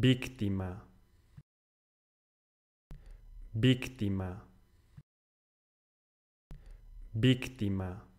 Víctima. Víctima. Víctima.